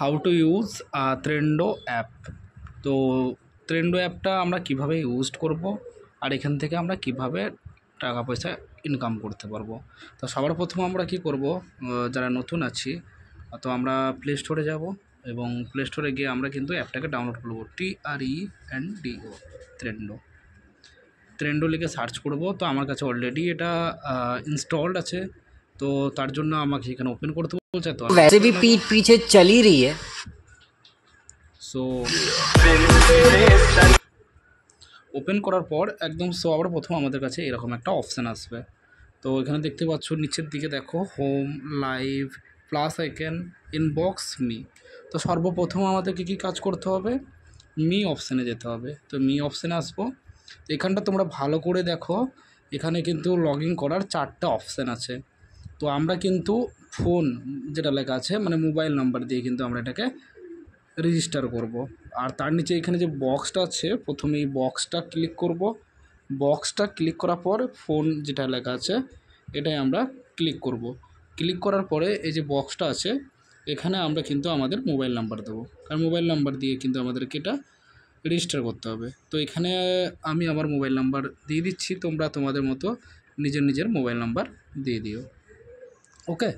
How to use Trendo app তো Trendo অ্যাপটা আমরা কিভাবে ইউজ করব আর এখান থেকে আমরা কিভাবে টাকা পয়সা ইনকাম করতে পারবো তো সবার প্রথম আমরা কি করব যারা নতুন আছি তো আমরা প্লে স্টোরে যাব এবং প্লে স্টোরে গিয়ে আমরা কিন্তু অ্যাপটাকে ডাউনলোড করবো টি আর ই অ্যান্ড ডি ও ট্রেন্ডো ত্রেন্ডো লিখে সার্চ করব তো আমার কাছে অলরেডি এটা ইনস্টলড আছে তো তার জন্য আমাকে এখানে ওপেন করতে वैसे भी पीठ पीछे चल ही रही है সো ওপেন করার পর একদম সো আবার প্রথম আমাদের কাছে এরকম একটা অপশান আসবে তো এখানে দেখতে পাচ্ছ নিচের দিকে দেখো home live plus icon inbox me তো সর্বপ্রথম আমাদের কী কী কাজ করতে হবে মি অপশানে যেতে হবে তো মি অপশানে আসবো তো এখানটা তোমরা ভালো করে দেখো এখানে কিন্তু লগ ইন করার চারটা অপশান আছে তো আমরা কিন্তু ফোন যেটা লেখা আছে মানে মোবাইল নাম্বার দিয়ে কিন্তু আমরা এটাকে রেজিস্টার করব। আর তার নিচে এখানে যে বক্সটা আছে প্রথমে এই বক্সটা ক্লিক করব। বক্সটা ক্লিক করার পর ফোন যেটা লেখা আছে এটাই আমরা ক্লিক করব। ক্লিক করার পরে এই যে বক্সটা আছে এখানে আমরা কিন্তু আমাদের মোবাইল নাম্বার দেবো কারণ মোবাইল নাম্বার দিয়ে কিন্তু আমাদেরকে এটা রেজিস্টার করতে হবে তো এখানে আমি আমার মোবাইল নাম্বার দিয়ে দিচ্ছি তোমরা তোমাদের মতো নিজের নিজের মোবাইল নাম্বার দিয়ে দিও ওকে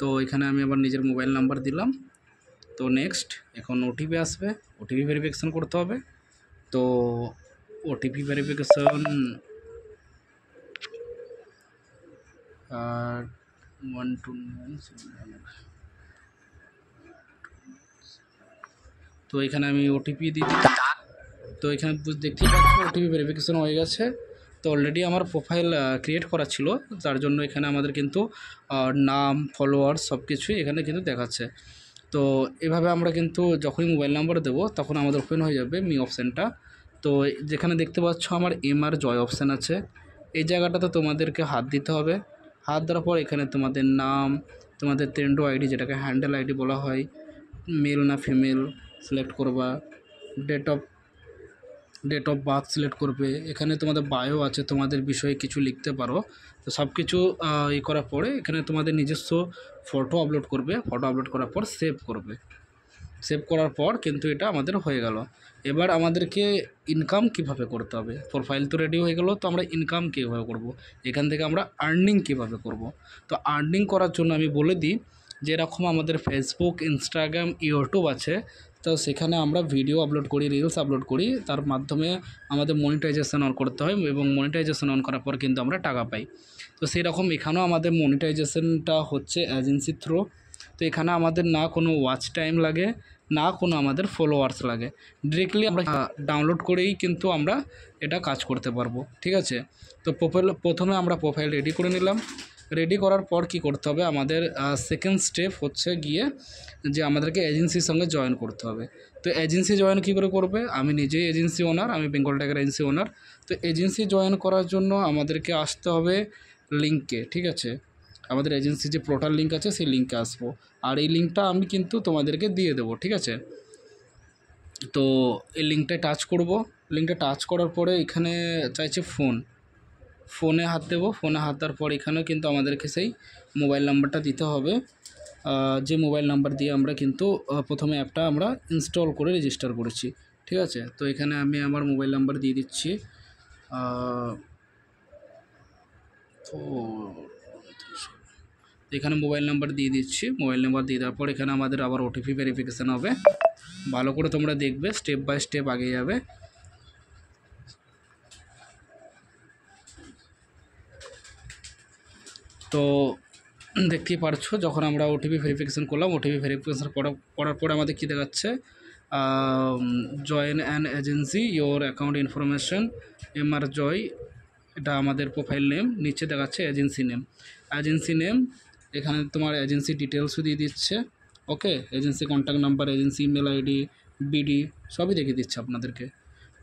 তো এখানে আমি আবার নিজের মোবাইল নাম্বার দিলাম তো নেক্সট এখন ওটিপি আসবে ওটিপি ভেরিফিকেশান করতে হবে তো OTP verification one two nine তো এখানে আমি ওটিপি দিই তো এখানে দেখতেই পাচ্ছি ওটিপি ভেরিফিকেশান হয়ে গেছে তো অলরেডি আমার প্রোফাইল ক্রিয়েট করা ছিল যার জন্য এখানে আমাদের কিন্তু নাম ফলোয়ার্স সব কিছুই এখানে কিন্তু দেখাচ্ছে তো এভাবে আমরা কিন্তু যখনই মোবাইল নাম্বার দেব তখন আমাদের ওপেন হয়ে যাবে মি অপশানটা তো যেখানে দেখতে পাচ্ছ আমার এম আর জয় অপশান আছে এই জায়গাটাতে তোমাদেরকে হাত দিতে হবে হাত দেওয়ার পর এখানে তোমাদের নাম তোমাদের ট্রেন্ডো আইডি যেটাকে হ্যান্ডেল আইডি বলা হয় মেল না ফিমেল সিলেক্ট করবা date of date of birth select করবে এখানে তোমাদের বায়ো আছে তোমাদের বিষয়ে কিছু লিখতে পারো তো সব কিছু ই করার পরে এখানে তোমাদের নিজস্ব ফটো আপলোড করবে ফটো আপলোড করার পর সেভ করবে সেভ করার পর কিন্তু এটা আমাদের হয়ে গেল এবার আমাদেরকে ইনকাম কিভাবে করতে হবে প্রোফাইল তো রেডি হয়ে গেলো তো আমরা ইনকাম কীভাবে করব। এখান থেকে আমরা আর্নিং কিভাবে করব। তো আর্নিং করার জন্য আমি বলে দিই যেরকম আমাদের ফেসবুক ইনস্টাগ্রাম ইউটিউব আছে তো সেখানে আমরা ভিডিও আপলোড করি রিলস আপলোড করি তার মাধ্যমে আমাদের মনিটাইজেশন অন করতে হয় এবং মনিটাইজেশন অন করার পর কিন্তু আমরা টাকা পাই তো সেই রকম এখানেও আমাদের মনিটাইজেশনটা হচ্ছে এজেন্সির থ্রু তো এখানে আমাদের না কোনো ওয়াচ টাইম লাগে না কোনো আমাদের ফলোয়ার্স লাগে ডিরেক্টলি আমরা ডাউনলোড করেই কিন্তু আমরা এটা কাজ করতে পারবো ঠিক আছে তো প্রোফাইল প্রথমে আমরা প্রোফাইল রেডি করে নিলাম রেডি করার পর কি করতে হবে আমাদের সেকেন্ড স্টেপ হচ্ছে গিয়ে যে আমাদেরকে এজেন্সির সঙ্গে জয়েন করতে হবে তো এজেন্সি জয়েন কী করে করবে আমি নিজেই এজেন্সি ওনার আমি বেঙ্গল টাইগার এজেন্সি ওনার তো এজেন্সি জয়েন করার জন্য আমাদেরকে আসতে হবে লিঙ্কে ঠিক আছে আমাদের এজেন্সির যে প্রোটাল লিঙ্ক আছে সেই লিঙ্কে আসবো আর এই লিঙ্কটা আমি কিন্তু তোমাদেরকে দিয়ে দেবো ঠিক আছে তো এই লিঙ্কটায় টাচ করব লিঙ্কটা টাচ করার পরে এখানে চাইছে ফোন ফোনে হাত দেবো ফোনে হাত দেওয়ার পর এখানেও কিন্তু আমাদেরকে সেই মোবাইল নাম্বারটা দিতে হবে যে মোবাইল নাম্বার দিয়ে আমরা কিন্তু প্রথমে অ্যাপটা আমরা ইনস্টল করে রেজিস্টার করেছি ঠিক আছে তো এখানে আমি আমার মোবাইল নাম্বার দিয়ে দিচ্ছি তো এখানে মোবাইল নাম্বার দিয়ে দিচ্ছি মোবাইল নাম্বার দিয়ে দেওয়ার পর এখানে আমাদের আবার ওটিপি ভেরিফিকেশান হবে ভালো করে তোমরা দেখবে স্টেপ বাই স্টেপ আগে যাবে তো দেখতেই পারছো যখন আমরা ওটিপি ভেরিফিকেশান করলাম ওটিপি ভেরিফিকেশান করার পরে আমাদের কী দেখাচ্ছে join an agency your account information M R Joy এটা আমাদের প্রোফাইল নেম নিচে দেখাচ্ছে এজেন্সি নেম এজেন্সি নেম এখানে তোমার এজেন্সি ডিটেলসও দিয়ে দিচ্ছে okay agency contact number agency email ID BD সবই দেখিয়ে দিচ্ছে আপনাদেরকে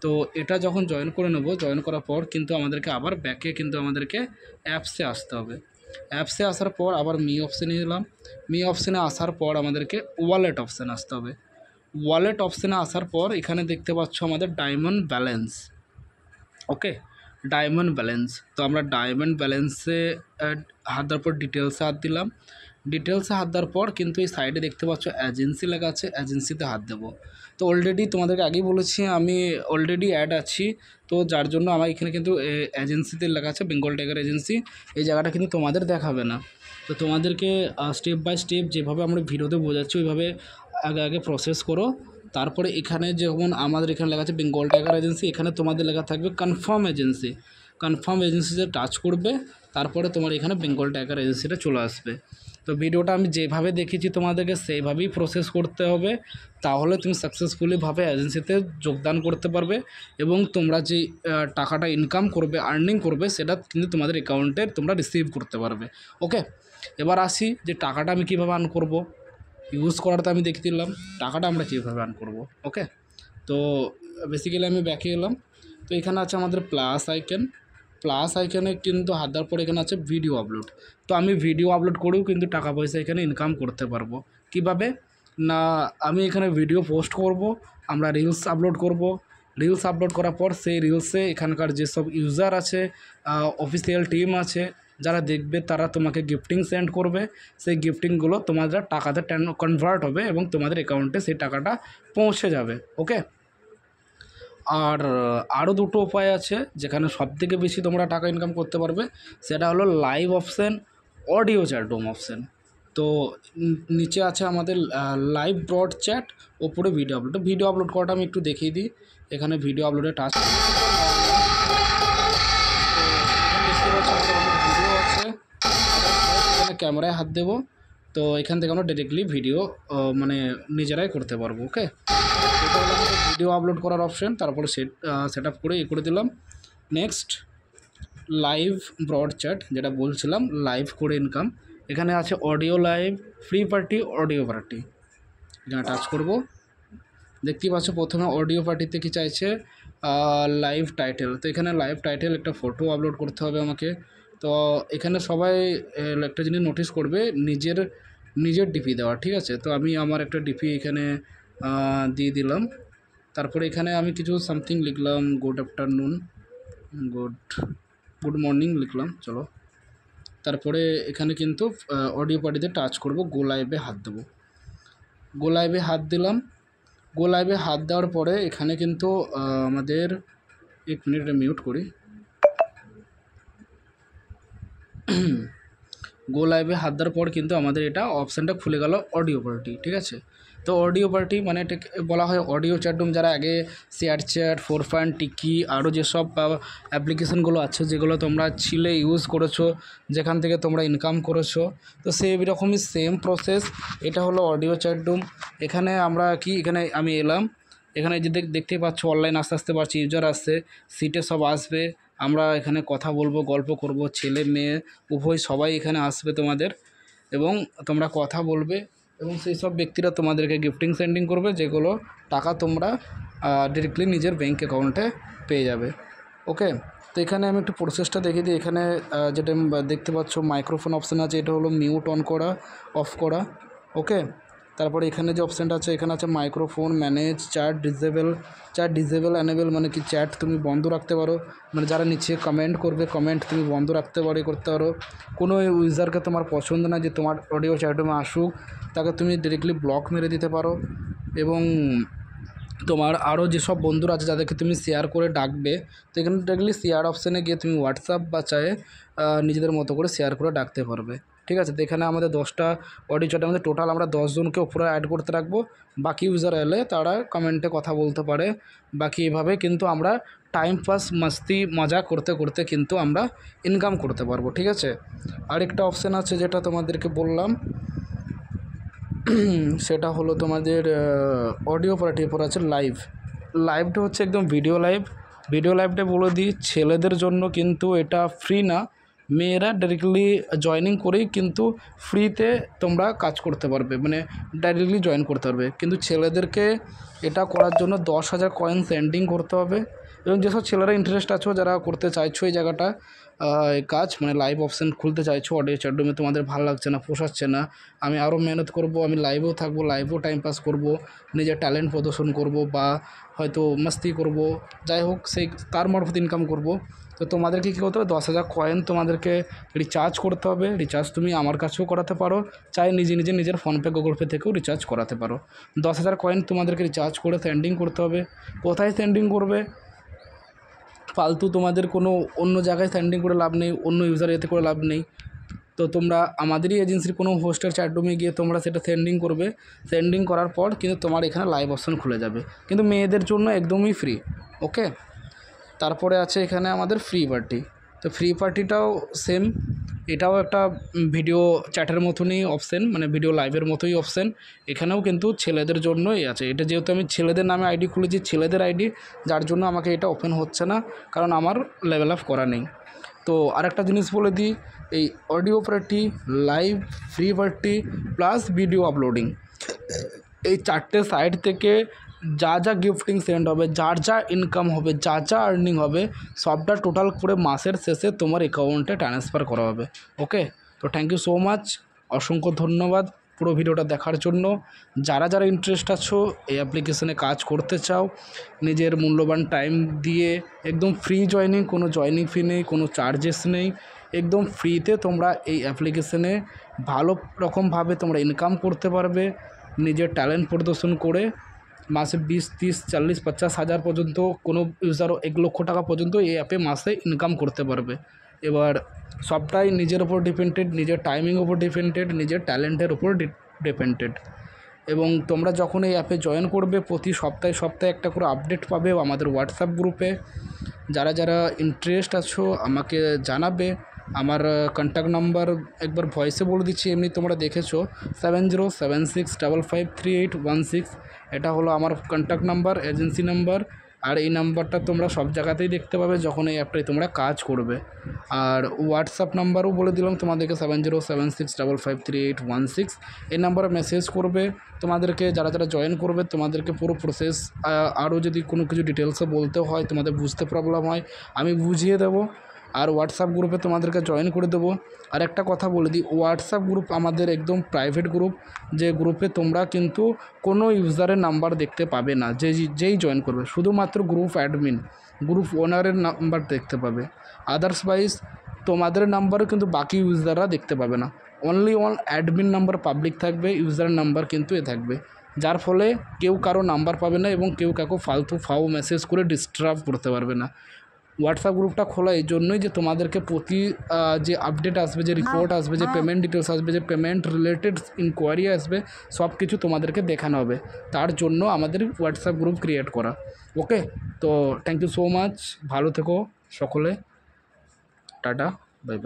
তো এটা যখন জয়েন করে নেব জয়েন করার পর কিন্তু আমাদেরকে আবার ব্যাকে কিন্তু আমাদেরকে অ্যাপসে আসতে হবে অ্যাপসে আসার পর আবার মি অপশানে এলাম মি অপশানে আসার পর আমাদেরকে ওয়ালেট অপশান আসতে হবে ওয়ালেট অপশানে আসার পর এখানে দেখতে পাচ্ছ আমাদের diamond balance okay diamond balance তো আমরা ডায়মন্ড ব্যালেন্সে হাত দেওয়ার পর ডিটেলসে হাত দিলাম ডিটেলসে হাত দেওয়ার পর কিন্তু এই সাইডে দেখতে পাচ্ছ এজেন্সি লেখা আছে এজেন্সিতে হাত দেবো তো অলরেডি তোমাদেরকে আগেই বলেছি আমি অলরেডি অ্যাড আছি তো যার জন্য আমার এখানে কিন্তু এজেন্সিতে লেখা আছে বেঙ্গল টাইগার এজেন্সি এই জায়গাটা কিন্তু তোমাদের দেখাবে না তো তোমাদেরকে স্টেপ বাই স্টেপ যেভাবে আমরা ভিডিওতে বোঝাচ্ছি ওইভাবে আগে আগে প্রসেস করো তারপরে এখানে যেমন আমাদের এখানে লেখা আছে বেঙ্গল টাইগার এজেন্সি এখানে তোমাদের লেখা থাকবে কনফার্ম এজেন্সি কনফার্ম এজেন্সিতে টাচ করবে তারপরে তোমার এখানে বেঙ্গল টাইগার এজেন্সিটা চলে আসবে তো ভিডিওটা আমি যেভাবে দেখেছি তোমাদেরকে সেইভাবেই প্রসেস করতে হবে তাহলে তুমি সাকসেসফুলিভাবে এজেন্সিতে যোগদান করতে পারবে এবং তোমরা যে টাকাটা ইনকাম করবে আর্নিং করবে সেটা কিন্তু তোমাদের অ্যাকাউন্টে তোমরা রিসিভ করতে পারবে ওকে এবার আসি যে টাকাটা আমি কীভাবে আর্ন করব ইউজ করাটা আমি দেখে দিলাম টাকাটা আমরা কীভাবে আর্ন করব ওকে তো বেসিক্যালি আমি ব্যাকে এলাম তো এখানে আছে আমাদের প্লাস আইকেন প্লাস এখানে কিন্তু হাতার পর এখানে আছে ভিডিও আপলোড তো আমি ভিডিও আপলোড করেও কিন্তু টাকা পয়সা এখানে ইনকাম করতে পারবো কিভাবে না আমি এখানে ভিডিও পোস্ট করব আমরা রিলস আপলোড করব রিলস আপলোড করার পর সেই রিলসে এখানকার যেসব ইউজার আছে অফিসিয়াল টিম আছে যারা দেখবে তারা তোমাকে গিফটিং সেন্ড করবে সেই গিফটিংগুলো তোমাদের টাকাতে কনভার্ট হবে এবং তোমাদের অ্যাকাউন্টে সেই টাকাটা পৌঁছে যাবে ওকে আর আরও দুটো উপায় আছে যেখানে সবথেকে বেশি তোমরা টাকা ইনকাম করতে পারবে সেটা হলো live option audio chat room option তো নিচে আছে আমাদের লাইভ ব্রড চ্যাট ওপরে ভিডিও আপলোড ভিডিও আপলোড করাটা আমি একটু দেখিয়ে দিই এখানে ভিডিও আপলোডে টাচ ক্যামেরায় হাত দেবো তো এখান থেকে আমরা ডিরেক্টলি ভিডিও মানে নিজেরাই করতে পারবো ওকে করলাম ভিডিও আপলোড করার অপশন তারপরে সেট সেট আপ করে এ করে দিলাম নেক্সট লাইভ ব্রডচ্যাট যেটা বলছিলাম লাইভ করে ইনকাম এখানে আছে audio live free party audio party এখানে টাচ করব দেখতেই পাচ্ছ প্রথমে অডিও পার্টিতে কি চাইছে লাইভ টাইটেল তো এখানে লাইভ টাইটেল একটা ফটো আপলোড করতে হবে আমাকে তো এখানে সবাই একটা জিনিস নোটিস করবে নিজের নিজের ডিপি দেওয়া ঠিক আছে তো আমি আমার একটা ডিপি এখানে দিয়ে দিলাম তারপরে এখানে আমি কিছু সামথিং লিখলাম good afternoon good good morning লিখলাম চলো তারপরে এখানে কিন্তু অডিও পার্টিতে টাচ করব গোলাইবে হাত দেবো গোলাইবে হাত দিলাম গোলাইবে হাত দেওয়ার পরে এখানে কিন্তু আমাদের এক মিনিট মিউট করি গো লাইভে হাত দেওয়ার পর কিন্তু আমাদের এটা অপশানটা খুলে গেল অডিও পার্টি ঠিক আছে তো অডিও পার্টি মানে বলা হয় অডিও চ্যাটরুম যারা আগে শেয়ার চ্যাট ফোর ফান টিকি আরও যেসব অ্যাপ্লিকেশানগুলো আছে যেগুলো তোমরা ছিলে ইউজ করেছো যেখান থেকে তোমরা ইনকাম করেছো তো সেই রকমই সেম প্রসেস এটা হলো অডিও চ্যাটরুম এখানে আমরা কি এখানে আমি এলাম এখানে যে দেখতে পাচ্ছ অনলাইন আস্তে আস্তে পারছি ইউজার আসছে সিটে সব আসবে আমরা এখানে কথা বলবো গল্প করব ছেলে মেয়ে উভয় সবাই এখানে আসবে তোমাদের এবং তোমরা কথা বলবে এবং সেই সব ব্যক্তিরা তোমাদেরকে গিফটিং সেন্ডিং করবে যেগুলো টাকা তোমরা ডিরেক্টলি নিজের ব্যাঙ্ক অ্যাকাউন্টে পেয়ে যাবে ওকে তো এখানে আমি একটু প্রসেসটা দেখিয়ে দিই এখানে যেটা দেখতে পাচ্ছ মাইক্রোফোন অপশান আছে এটা হলো মিউট অন করা অফ করা ওকে তারপরে এখানে যে অপশানটা আছে এখানে আছে microphone manage chat disable chat disable enable মানে কি চ্যাট তুমি বন্ধ রাখতে পারো মানে যারা নিচে কমেন্ট করবে কমেন্ট তুমি বন্ধ রাখতে পারো করতে পারো কোনো ইউজারকে তোমার পছন্দ না যে তোমার অডিও চ্যাটরুমে আসুক তাকে তুমি ডিরেক্টলি ব্লক মেরে দিতে পারো এবং তোমার আরও যেসব বন্ধুরা আছে যাদেরকে তুমি শেয়ার করে ডাকবে তো এখানে ডিরেক্টলি শেয়ার অপশানে গিয়ে তুমি হোয়াটসঅ্যাপ বা চায়ে নিজেদের মতো করে শেয়ার করে ডাকতে পারবে ঠিক আছে এখানে আমাদের দশটা অডিটরের মধ্যে টোটাল আমরা দশজনকে ওপরে অ্যাড করতে রাখবো বাকি ইউজার এলে তারা কমেন্টে কথা বলতে পারে বাকি এভাবে কিন্তু আমরা টাইম পাস মাস্তি মজা করতে করতে কিন্তু আমরা ইনকাম করতে পারবো ঠিক আছে আরেকটা অপশান আছে যেটা তোমাদেরকে বললাম সেটা হলো তোমাদের অডিও পার্টি পর আছে লাইভ লাইভটা হচ্ছে একদম ভিডিও লাইভ ভিডিও লাইভটা বলে দিই ছেলেদের জন্য কিন্তু এটা ফ্রি না মেয়েরা ডাইরেক্টলি জয়েনিং করেই কিন্তু ফ্রিতে তোমরা কাজ করতে পারবে মানে ডাইরেক্টলি জয়েন করতে পারবে কিন্তু ছেলেদেরকে এটা করার জন্য দশ হাজার কয়েন সেন্ডিং করতে হবে এবং যেসব ছেলেরা ইন্টারেস্ট আছো যারা করতে চাইছো এই জায়গাটা কাজ মানে লাইভ অপশান খুলতে চাইছো অডিও চ্যাটরুমে তোমাদের ভালো লাগছে না পোষাচ্ছে না আমি আরও মেহনত করব আমি লাইভেও থাকবো লাইভেও টাইম পাস করব নিজের ট্যালেন্ট প্রদর্শন করব বা হয়তো মাস্তি করব যাই হোক সেই তার মারফত ইনকাম করব তো তোমাদেরকে কী করতে হবে দশ হাজার কয়েন তোমাদেরকে রিচার্জ করতে হবে রিচার্জ তুমি আমার কাছেও করাতে পারো চাই নিজে নিজে নিজের ফোনপে গুগল পে থেকেও রিচার্জ করাতে পারো দশ হাজার কয়েন তোমাদেরকে রিচার্জ করে সেন্ডিং করতে হবে কোথায় সেন্ডিং করবে ফালতু তোমাদের কোনো অন্য জায়গায় সেন্ডিং করে লাভ নেই অন্য ইউজার এতে করে লাভ নেই তো তোমরা আমাদেরই এজেন্সির কোনো হোস্টেল চ্যাটরুমে গিয়ে তোমরা সেটা সেন্ডিং করবে সেন্ডিং করার পর কিন্তু তোমার এখানে লাইভ অপশন খুলে যাবে কিন্তু মেয়েদের জন্য একদমই ফ্রি ওকে তারপরে আছে এখানে আমাদের ফ্রি পার্টি তো ফ্রি পার্টিটাও সেম এটাও একটা ভিডিও চ্যাটের মতনই অপশান মানে ভিডিও লাইভের মতোই অপশান এখানেও কিন্তু ছেলেদের জন্যই আছে এটা যেহেতু আমি ছেলেদের নামে আইডি খুলেছি ছেলেদের আইডি যার জন্য আমাকে এটা ওপেন হচ্ছে না কারণ আমার লেভেল আপ করা নেই তো আরেকটা জিনিস বলে দিই এই audio party live free party plus video uploading এই চারটে সাইট থেকে যা যা গিফটিং সেন্ড হবে যার যা ইনকাম হবে যা যা আর্নিং হবে সবটা টোটাল করে মাসের শেষে তোমার অ্যাকাউন্টে ট্রান্সফার করা হবে ওকে তো থ্যাংক ইউ সো মাচ অসংখ্য ধন্যবাদ পুরো ভিডিওটা দেখার জন্য যারা যারা ইন্টারেস্ট আছো এই অ্যাপ্লিকেশনে কাজ করতে চাও নিজের মূল্যবান টাইম দিয়ে একদম ফ্রি জয়নিং কোনো জয়নিং ফি নেই কোনো চার্জেস নেই একদম ফ্রিতে তোমরা এই অ্যাপ্লিকেশনে ভালো রকমভাবে তোমরা ইনকাম করতে পারবে নিজের ট্যালেন্ট প্রদর্শন করে মাসে বিশ তিরিশ চল্লিশ পঞ্চাশ হাজার পর্যন্ত কোনো ইউজারও এক লক্ষ টাকা পর্যন্ত এই অ্যাপে মাসে ইনকাম করতে পারবে এবার সবটাই নিজের ওপর ডিপেন্ডেড নিজের টাইমিং ওপর ডিপেন্ডেড নিজের ট্যালেন্টের ওপর ডিপেন্ডেড এবং তোমরা যখন এই অ্যাপে জয়েন করবে প্রতি সপ্তাহে সপ্তাহে একটা করে আপডেট পাবে আমাদের হোয়াটসঅ্যাপ গ্রুপে যারা যারা ইন্টারেস্ট আছো আমাকে জানাবে আমার কন্ট্যাক্ট নাম্বার একবার ভয়েসে বলে দিচ্ছি এমনি তোমরা দেখেছো seven zero seven six double five three eight one six এটা হলো আমার কন্ট্যাক্ট নাম্বার এজেন্সি নাম্বার আর এই নাম্বারটা তোমরা সব জায়গাতেই দেখতে পাবে যখন এই অ্যাপটায় তোমরা কাজ করবে আর হোয়াটসঅ্যাপ নাম্বারও বলে দিলাম তোমাদেরকে seven zero seven six double five three eight one six এই নাম্বারে মেসেজ করবে তোমাদেরকে যারা যারা জয়েন করবে তোমাদেরকে পুরো প্রসেস আরও যদি কোনো কিছু ডিটেলসে বলতে হয় তোমাদের বুঝতে প্রবলেম হয় আমি বুঝিয়ে দেবো আর হোয়াটসঅ্যাপ গ্রুপে তোমাদেরকে জয়েন করে দেবো আর একটা কথা বলে দিই হোয়াটসঅ্যাপ গ্রুপ আমাদের একদম প্রাইভেট গ্রুপ যে গ্রুপে তোমরা কিন্তু কোনো ইউজারের নাম্বার দেখতে পাবে না যে যেই জয়েন করবে শুধুমাত্র গ্রুপ অ্যাডমিন গ্রুপ ওনারের নাম্বার দেখতে পাবে আদার্স ওয়াইজ তোমাদের নাম্বারও কিন্তু বাকি ইউজাররা দেখতে পাবে না only one admin number public থাকবে ইউজারের নাম্বার কিন্তু এ থাকবে যার ফলে কেউ কারো নাম্বার পাবে না এবং কেউ কাউকে ফালতু ফাও মেসেজ করে ডিস্টার্ব করতে পারবে না হোয়াটসঅ্যাপ গ্রুপটা খোলা এই জন্যই যে তোমাদেরকে প্রতি যে আপডেট আসবে যে রিপোর্ট হ্যাঁ, আসবে যে পেমেন্ট হ্যাঁ। ডিটেলস আসবে যে পেমেন্ট রিলেটেড ইনকোয়ারি আসবে সব কিছু তোমাদেরকে দেখানো হবে তার জন্য আমাদের হোয়াটসঅ্যাপ গ্রুপ ক্রিয়েট করা ওকে তো থ্যাংক ইউ সো মাচ ভালো থেকো সকলে টাটা বাই বাই